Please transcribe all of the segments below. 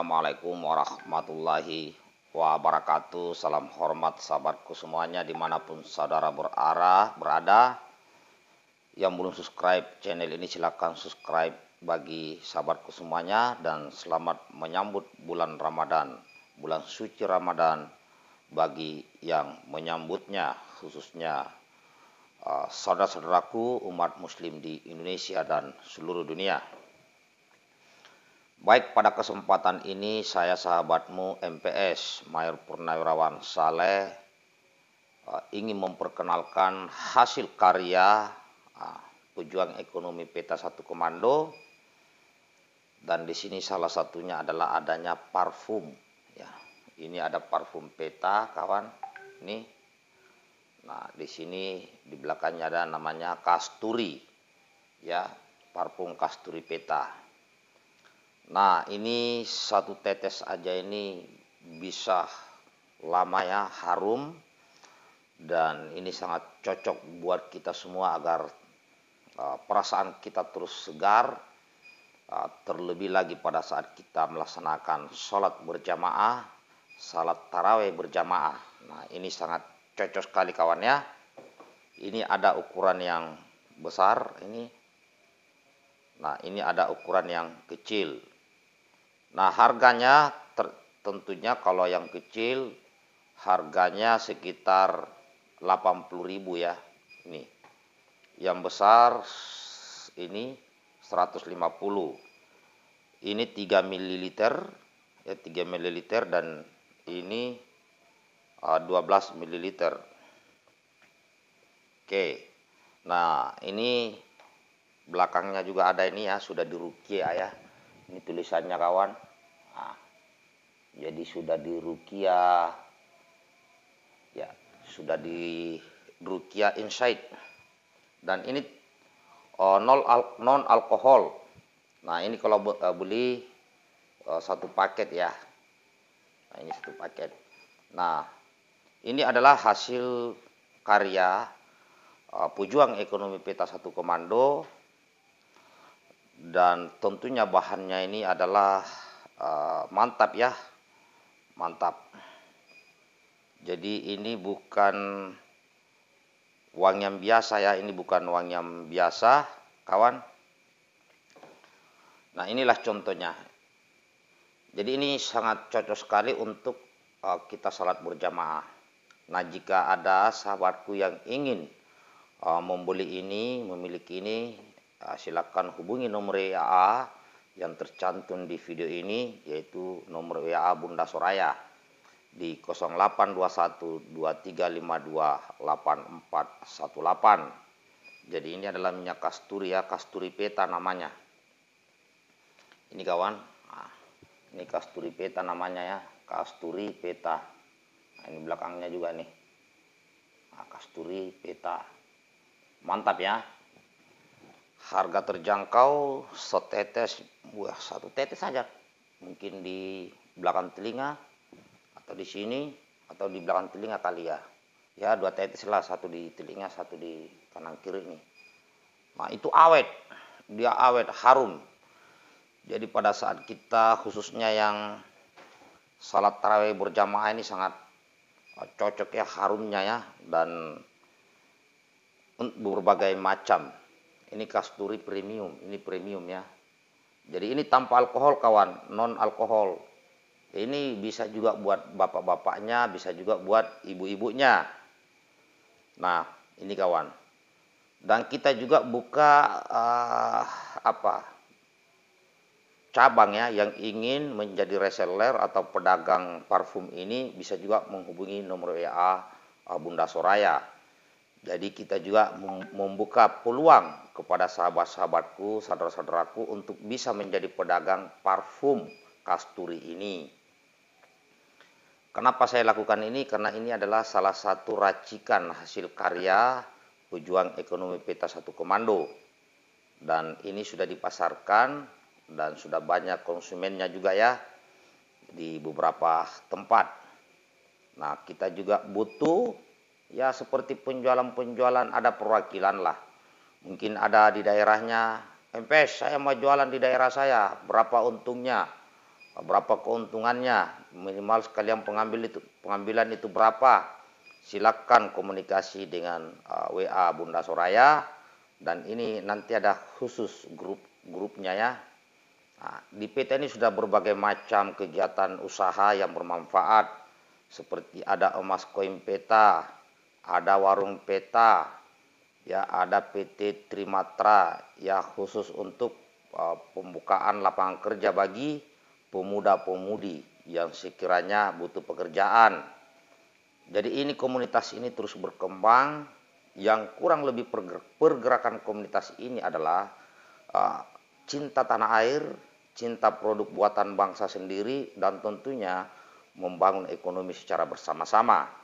Assalamualaikum warahmatullahi wabarakatuh. Salam hormat sahabatku semuanya dimanapun saudara berarah berada. Yang belum subscribe channel ini silahkan subscribe bagi sahabatku semuanya dan selamat menyambut bulan Ramadan, bulan suci Ramadan bagi yang menyambutnya khususnya uh, saudara-saudaraku umat muslim di Indonesia dan seluruh dunia. Baik pada kesempatan ini saya sahabatmu MPS Mayor Purnawirawan Saleh eh, ingin memperkenalkan hasil karya eh, tujuan ekonomi peta satu komando dan di sini salah satunya adalah adanya parfum ya ini ada parfum peta kawan nih nah di sini di belakangnya ada namanya kasturi ya parfum kasturi peta Nah ini satu tetes aja ini bisa lama ya harum dan ini sangat cocok buat kita semua agar eh, perasaan kita terus segar eh, terlebih lagi pada saat kita melaksanakan sholat berjamaah salat taraweh berjamaah nah ini sangat cocok sekali kawannya ini ada ukuran yang besar ini nah ini ada ukuran yang kecil Nah harganya ter, tentunya kalau yang kecil harganya sekitar 80 ribu ya. Ini. Yang besar ini 150. Ini 3 ml ya 3 ml dan ini 12 eh, ml. Oke. Nah, ini belakangnya juga ada ini ya, sudah dirukia ya. ya ini tulisannya kawan nah, jadi sudah di rukia, ya sudah di rukia insight dan ini uh, non, al non alkohol nah ini kalau uh, beli uh, satu paket ya nah ini satu paket nah ini adalah hasil karya uh, Pujuang Ekonomi Peta satu Komando dan tentunya bahannya ini adalah uh, mantap ya mantap jadi ini bukan uang yang biasa ya ini bukan uang yang biasa kawan nah inilah contohnya jadi ini sangat cocok sekali untuk uh, kita salat berjamaah nah jika ada sahabatku yang ingin uh, membeli ini memiliki ini Ah, silakan hubungi nomor WA yang tercantum di video ini yaitu nomor WA Bunda Soraya di 082123528418. Jadi ini adalah minyak kasturi ya, kasturi peta namanya. Ini kawan, nah, ini kasturi peta namanya ya, kasturi peta. Nah, ini belakangnya juga nih. Nah, kasturi peta. Mantap ya harga terjangkau setetes buah satu tetes saja mungkin di belakang telinga atau di sini atau di belakang telinga kali ya ya dua tetes lah satu di telinga satu di kanan kiri ini nah itu awet dia awet harum jadi pada saat kita khususnya yang salat tarawih berjamaah ini sangat eh, cocok ya harumnya ya dan berbagai macam ini kasturi premium, ini premium ya. Jadi ini tanpa alkohol kawan, non alkohol. Ini bisa juga buat bapak-bapaknya, bisa juga buat ibu-ibunya. Nah, ini kawan. Dan kita juga buka uh, apa? cabang ya yang ingin menjadi reseller atau pedagang parfum ini bisa juga menghubungi nomor WA Bunda Soraya jadi kita juga membuka peluang kepada sahabat-sahabatku, saudara-saudaraku untuk bisa menjadi pedagang parfum kasturi ini. Kenapa saya lakukan ini? Karena ini adalah salah satu racikan hasil karya pejuang ekonomi peta satu komando. Dan ini sudah dipasarkan dan sudah banyak konsumennya juga ya di beberapa tempat. Nah, kita juga butuh ya seperti penjualan-penjualan ada perwakilan lah. Mungkin ada di daerahnya, MPS saya mau jualan di daerah saya, berapa untungnya, berapa keuntungannya, minimal sekalian pengambil itu, pengambilan itu berapa. Silakan komunikasi dengan uh, WA Bunda Soraya dan ini nanti ada khusus grup grupnya ya. Nah, di PT ini sudah berbagai macam kegiatan usaha yang bermanfaat seperti ada emas koin peta, ada warung peta, ya ada PT Trimatra ya khusus untuk uh, pembukaan lapangan kerja bagi pemuda-pemudi yang sekiranya butuh pekerjaan. Jadi ini komunitas ini terus berkembang yang kurang lebih pergerakan komunitas ini adalah uh, cinta tanah air, cinta produk buatan bangsa sendiri dan tentunya membangun ekonomi secara bersama-sama.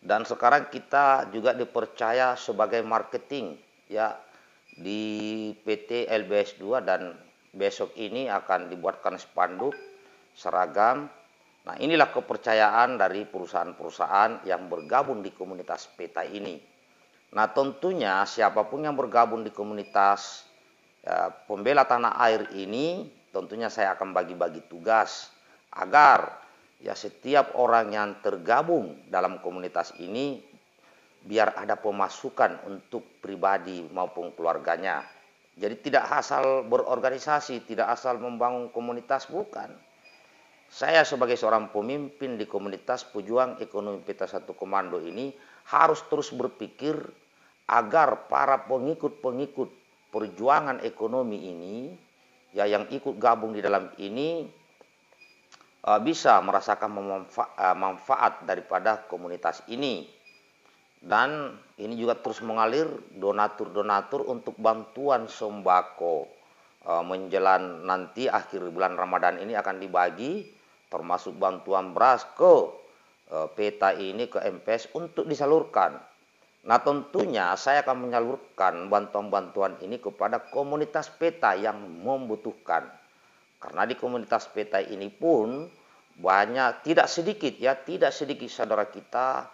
Dan sekarang kita juga dipercaya sebagai marketing ya di PT LBS 2 dan besok ini akan dibuatkan spanduk seragam. Nah, inilah kepercayaan dari perusahaan-perusahaan yang bergabung di komunitas PETA ini. Nah, tentunya siapapun yang bergabung di komunitas ya, pembela tanah air ini, tentunya saya akan bagi-bagi tugas agar ya setiap orang yang tergabung dalam komunitas ini biar ada pemasukan untuk pribadi maupun keluarganya. Jadi tidak asal berorganisasi, tidak asal membangun komunitas bukan. Saya sebagai seorang pemimpin di komunitas pejuang ekonomi peta satu komando ini harus terus berpikir agar para pengikut-pengikut perjuangan ekonomi ini ya yang ikut gabung di dalam ini Eh, bisa merasakan eh, manfaat daripada komunitas ini. Dan ini juga terus mengalir donatur-donatur untuk bantuan sembako eh, menjelang nanti akhir bulan Ramadan ini akan dibagi termasuk bantuan beras ke peta ini ke MPS untuk disalurkan. Nah tentunya saya akan menyalurkan bantuan-bantuan ini kepada komunitas peta yang membutuhkan karena di komunitas peta ini pun banyak tidak sedikit ya, tidak sedikit saudara kita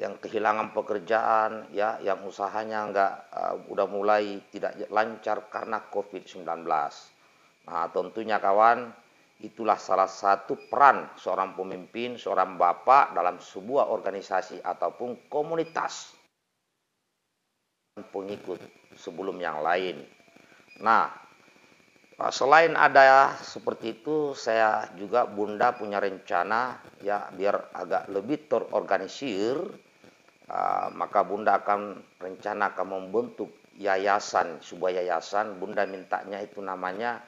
yang kehilangan pekerjaan ya, yang usahanya enggak uh, eh, udah mulai tidak lancar karena Covid-19. Nah, tentunya kawan, itulah salah satu peran seorang pemimpin, seorang bapak dalam sebuah organisasi ataupun komunitas pengikut sebelum yang lain. Nah, Ah, selain ada seperti itu, saya juga Bunda punya rencana ya biar agak lebih terorganisir. Ah, maka Bunda akan rencana akan membentuk yayasan, sebuah yayasan. Bunda mintanya itu namanya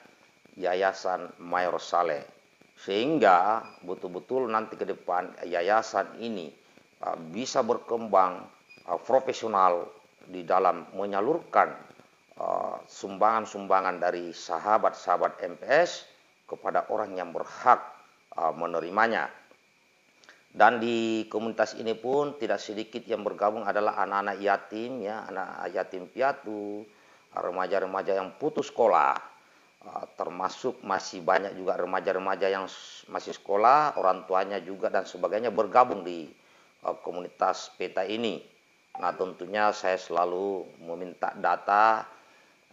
Yayasan Mayor Saleh. Sehingga betul-betul nanti ke depan yayasan ini ah, bisa berkembang profesional di dalam menyalurkan Eh, sumbangan-sumbangan dari sahabat-sahabat MPS kepada orang yang berhak eh, menerimanya. Dan di komunitas ini pun tidak sedikit yang bergabung adalah anak-anak yatim, ya, anak yatim piatu, remaja-remaja yang putus sekolah, eh, termasuk masih banyak juga remaja-remaja yang masih sekolah, orang tuanya juga dan sebagainya bergabung di komunitas peta ini. Nah tentunya saya selalu meminta data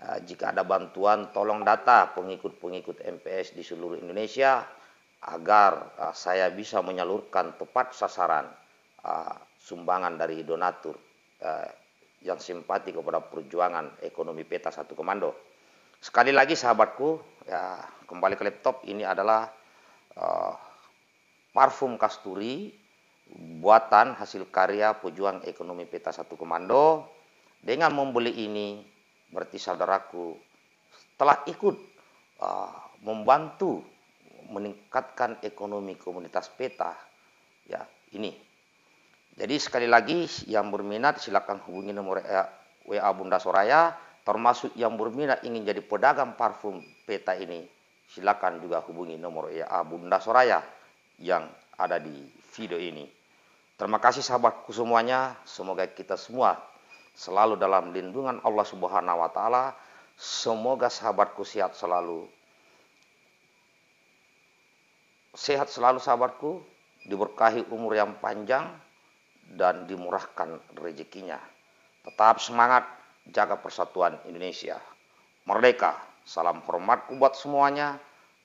Eh, jika ada bantuan tolong data pengikut-pengikut MPS di seluruh Indonesia agar eh, saya bisa menyalurkan tepat sasaran eh, sumbangan dari donatur yang simpati kepada perjuangan ekonomi peta satu komando. Sekali lagi sahabatku, ya, kembali ke laptop ini adalah uh, parfum kasturi buatan hasil karya pejuang ekonomi peta satu komando. Dengan membeli ini berarti saudaraku telah ikut uh, membantu meningkatkan ekonomi komunitas peta ya ini jadi sekali lagi yang berminat silakan hubungi nomor eh, WA Bunda Soraya termasuk yang berminat ingin jadi pedagang parfum peta ini silakan juga hubungi nomor WA Bunda Soraya yang ada di video ini terima kasih sahabatku semuanya semoga kita semua selalu dalam lindungan Allah Subhanahu wa taala. Semoga sahabatku sehat selalu. Sehat selalu sahabatku, diberkahi umur yang panjang dan dimurahkan rezekinya. Tetap semangat jaga persatuan Indonesia. Merdeka. Salam hormatku buat semuanya.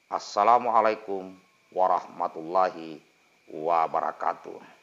Assalamualaikum warahmatullahi wabarakatuh.